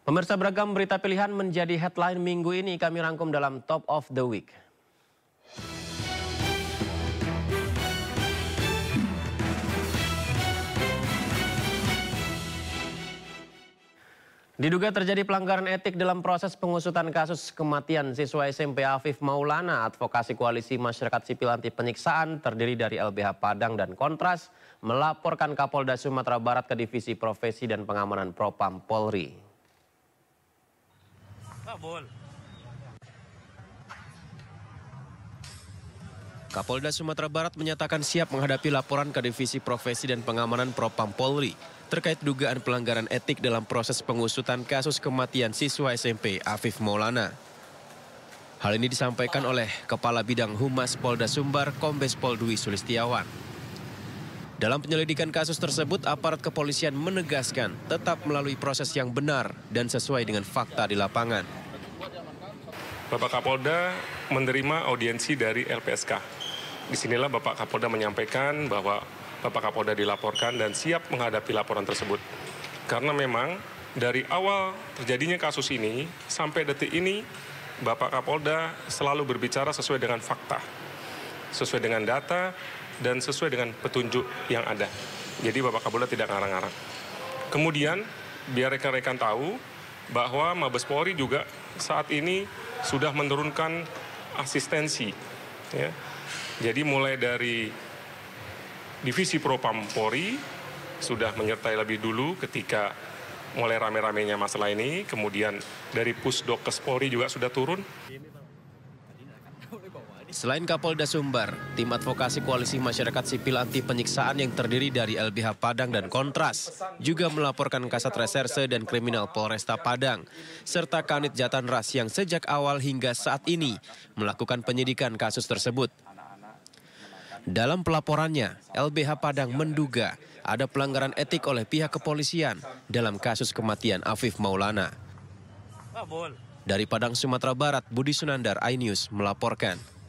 Pemirsa beragam berita pilihan menjadi headline minggu ini kami rangkum dalam Top of the Week. Diduga terjadi pelanggaran etik dalam proses pengusutan kasus kematian siswa SMP Afif Maulana, advokasi koalisi masyarakat sipil anti penyiksaan terdiri dari LBH Padang dan Kontras melaporkan Kapolda Sumatera Barat ke Divisi Profesi dan Pengamanan Propam Polri. Kabul. Kapolda Sumatera Barat menyatakan siap menghadapi laporan ke Divisi Profesi dan Pengamanan Propam Polri terkait dugaan pelanggaran etik dalam proses pengusutan kasus kematian siswa SMP Afif Maulana. Hal ini disampaikan oleh Kepala Bidang Humas Polda Sumbar Kombes Pol Dwi Sulistiawan. Dalam penyelidikan kasus tersebut, aparat kepolisian menegaskan tetap melalui proses yang benar dan sesuai dengan fakta di lapangan. Bapak Kapolda menerima audiensi dari LPSK. Disinilah Bapak Kapolda menyampaikan bahwa Bapak Kapolda dilaporkan dan siap menghadapi laporan tersebut. Karena memang dari awal terjadinya kasus ini sampai detik ini Bapak Kapolda selalu berbicara sesuai dengan fakta sesuai dengan data dan sesuai dengan petunjuk yang ada. Jadi Bapak Kapolda tidak ngarang-ngarang. Kemudian biar rekan-rekan tahu bahwa Mabes Polri juga saat ini sudah menurunkan asistensi. Ya. Jadi mulai dari divisi Propam Polri sudah menyertai lebih dulu ketika mulai rame-ramenya masalah ini, kemudian dari Pusdokes Polri juga sudah turun. Selain Kapolda Sumbar, tim advokasi Koalisi Masyarakat Sipil Anti Penyiksaan yang terdiri dari LBH Padang dan Kontras juga melaporkan Kasat Reserse dan Kriminal Polresta Padang, serta Kanit Jatan Ras yang sejak awal hingga saat ini melakukan penyidikan kasus tersebut. Dalam pelaporannya, LBH Padang menduga ada pelanggaran etik oleh pihak kepolisian dalam kasus kematian Afif Maulana. Ah, dari Padang, Sumatera Barat, Budi Sunandar, iNews melaporkan.